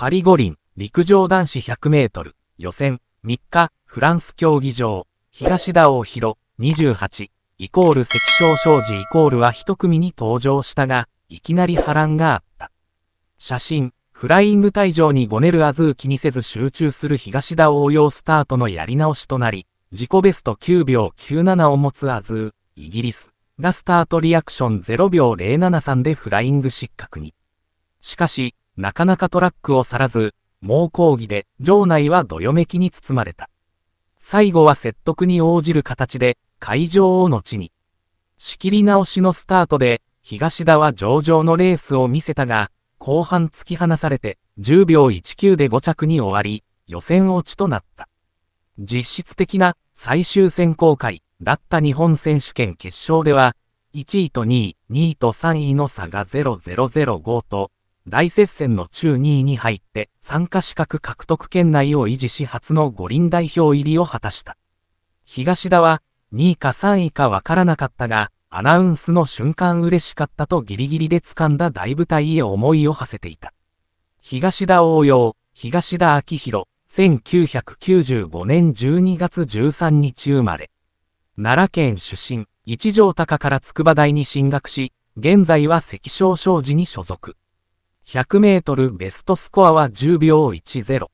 パリ五輪、陸上男子100メートル、予選、3日、フランス競技場、東田大広、28、イコール関少商事イコールは一組に登場したが、いきなり波乱があった。写真、フライング退場にゴネルアズー気にせず集中する東田応用スタートのやり直しとなり、自己ベスト9秒97を持つアズー、イギリス、がスタートリアクション0秒073でフライング失格に。しかし、なかなかトラックを去らず、猛抗議で場内はどよめきに包まれた。最後は説得に応じる形で会場を後に。仕切り直しのスタートで東田は上々のレースを見せたが、後半突き放されて10秒19で5着に終わり、予選落ちとなった。実質的な最終選考会だった日本選手権決勝では、1位と2位、2位と3位の差が0005と大接戦の中2位に入って参加資格獲得圏内を維持し初の五輪代表入りを果たした。東田は2位か3位かわからなかったが、アナウンスの瞬間嬉しかったとギリギリで掴んだ大舞台へ思いを馳せていた。東田応用、東田明宏、1995年12月13日生まれ。奈良県出身、一条高から筑波大に進学し、現在は関彰商事に所属。100メートルベストスコアは10秒10。